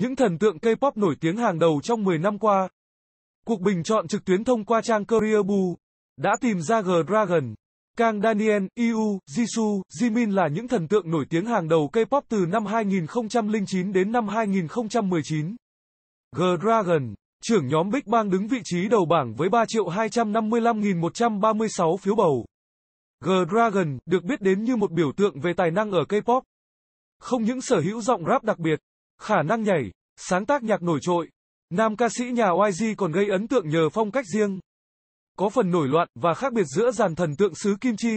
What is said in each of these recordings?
Những thần tượng K-pop nổi tiếng hàng đầu trong 10 năm qua. Cuộc bình chọn trực tuyến thông qua trang Careerbu đã tìm ra G-Dragon, Kang Daniel, IU, Jisoo, Jimin là những thần tượng nổi tiếng hàng đầu K-pop từ năm 2009 đến năm 2019. G-Dragon, trưởng nhóm Big Bang đứng vị trí đầu bảng với 3 triệu 255.136 phiếu bầu. G-Dragon được biết đến như một biểu tượng về tài năng ở K-pop. Không những sở hữu giọng rap đặc biệt, khả năng nhảy, sáng tác nhạc nổi trội. Nam ca sĩ nhà YG còn gây ấn tượng nhờ phong cách riêng. Có phần nổi loạn và khác biệt giữa dàn thần tượng xứ Kim Chi.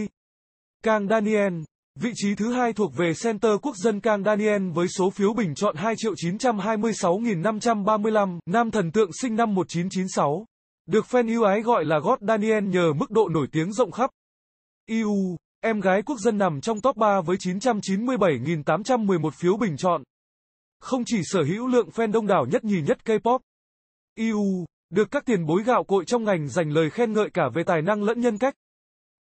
Kang Daniel, vị trí thứ hai thuộc về Center Quốc dân Kang Daniel với số phiếu bình chọn 2.926.535, nam thần tượng sinh năm 1996. Được fan yêu ái gọi là God Daniel nhờ mức độ nổi tiếng rộng khắp. EU, em gái quốc dân nằm trong top 3 với 997.811 phiếu bình chọn không chỉ sở hữu lượng fan đông đảo nhất nhì nhất K-pop. IU, được các tiền bối gạo cội trong ngành dành lời khen ngợi cả về tài năng lẫn nhân cách.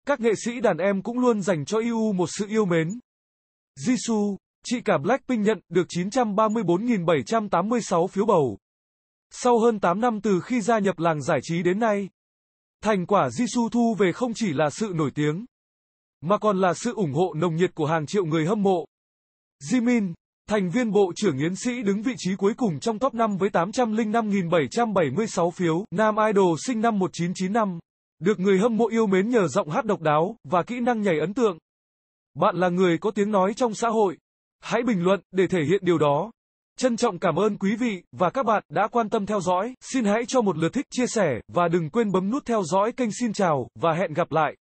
Các nghệ sĩ đàn em cũng luôn dành cho IU một sự yêu mến. Jisoo, chị cả Blackpink nhận được 934.786 phiếu bầu. Sau hơn 8 năm từ khi gia nhập làng giải trí đến nay, thành quả Jisoo thu về không chỉ là sự nổi tiếng, mà còn là sự ủng hộ nồng nhiệt của hàng triệu người hâm mộ. Jimin, Thành viên Bộ trưởng Yến Sĩ đứng vị trí cuối cùng trong top 5 với 805.776 phiếu. Nam Idol sinh năm 1995. Được người hâm mộ yêu mến nhờ giọng hát độc đáo và kỹ năng nhảy ấn tượng. Bạn là người có tiếng nói trong xã hội. Hãy bình luận để thể hiện điều đó. Trân trọng cảm ơn quý vị và các bạn đã quan tâm theo dõi. Xin hãy cho một lượt thích, chia sẻ và đừng quên bấm nút theo dõi kênh Xin chào và hẹn gặp lại.